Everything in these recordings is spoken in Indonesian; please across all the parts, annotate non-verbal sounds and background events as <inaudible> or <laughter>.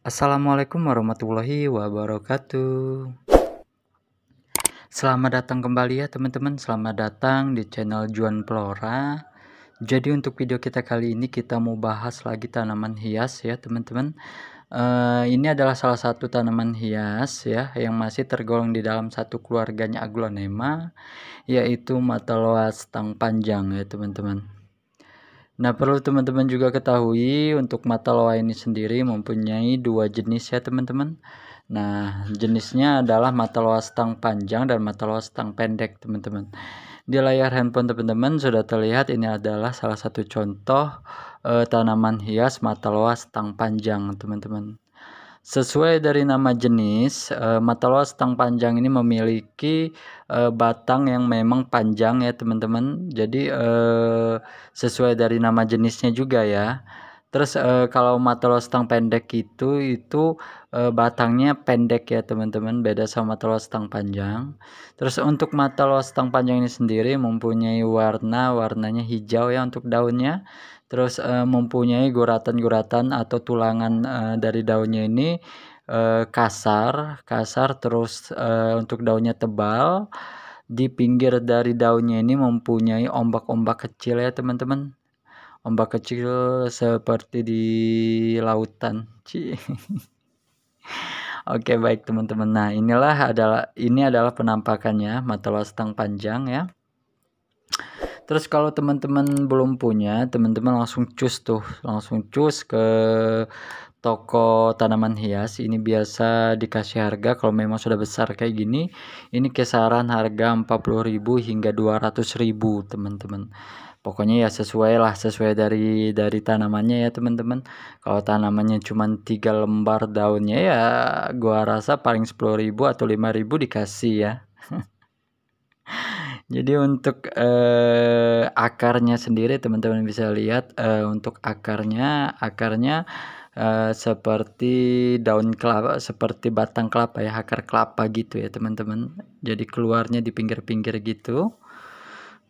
Assalamualaikum warahmatullahi wabarakatuh. Selamat datang kembali ya teman-teman. Selamat datang di channel Juan Plora. Jadi untuk video kita kali ini kita mau bahas lagi tanaman hias ya teman-teman. Uh, ini adalah salah satu tanaman hias ya yang masih tergolong di dalam satu keluarganya Aglonema yaitu Mataloa stang panjang ya teman-teman. Nah, perlu teman-teman juga ketahui untuk mata loa ini sendiri mempunyai dua jenis ya, teman-teman. Nah, jenisnya adalah mata loa stang panjang dan mata loa stang pendek, teman-teman. Di layar handphone teman-teman sudah terlihat ini adalah salah satu contoh eh, tanaman hias mata loa stang panjang, teman-teman. Sesuai dari nama jenis, eh, mata loa stang panjang ini memiliki eh, batang yang memang panjang ya teman-teman. Jadi eh, sesuai dari nama jenisnya juga ya. Terus uh, kalau matelor stang pendek gitu, itu itu uh, eh, batangnya pendek ya teman-teman, beda sama telur stang panjang. Terus untuk matelor stang panjang ini sendiri mempunyai warna, warnanya hijau ya untuk daunnya. Terus uh, mempunyai guratan-guratan atau tulangan uh, dari daunnya ini uh, kasar, kasar terus uh, untuk daunnya tebal. Di pinggir dari daunnya ini mempunyai ombak-ombak kecil ya teman-teman ombak kecil seperti di lautan. Ci. <laughs> Oke, baik teman-teman. Nah, inilah adalah ini adalah penampakannya mata lostang panjang ya. Terus kalau teman-teman belum punya, teman-teman langsung cus tuh, langsung cus ke toko tanaman hias ini biasa dikasih harga kalau memang sudah besar kayak gini ini kisaran harga 40.000 hingga 200.000 teman-teman pokoknya ya sesuai lah sesuai dari dari tanamannya ya teman-teman kalau tanamannya cuma tiga lembar daunnya ya gua rasa paling 10.000 atau 5.000 dikasih ya <laughs> jadi untuk eh, akarnya sendiri teman-teman bisa lihat eh, untuk akarnya akarnya eh, seperti daun kelapa seperti batang kelapa ya akar kelapa gitu ya teman-teman jadi keluarnya di pinggir-pinggir gitu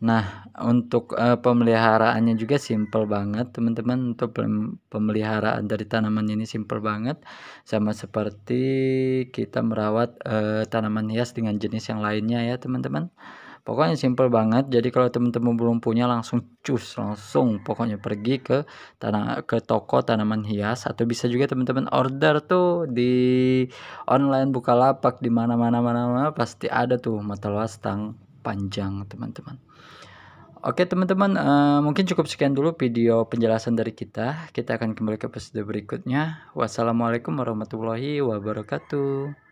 Nah, untuk uh, pemeliharaannya juga simple banget, teman-teman. Untuk pemeliharaan dari tanaman ini simple banget, sama seperti kita merawat uh, tanaman hias dengan jenis yang lainnya, ya, teman-teman. Pokoknya simple banget. Jadi kalau teman-teman belum punya langsung cus, langsung pokoknya pergi ke tanah ke toko tanaman hias atau bisa juga teman-teman order tuh di online Bukalapak di mana-mana mana pasti ada tuh mata stang panjang teman-teman Oke teman-teman, uh, mungkin cukup sekian dulu video penjelasan dari kita. Kita akan kembali ke episode berikutnya. Wassalamualaikum warahmatullahi wabarakatuh.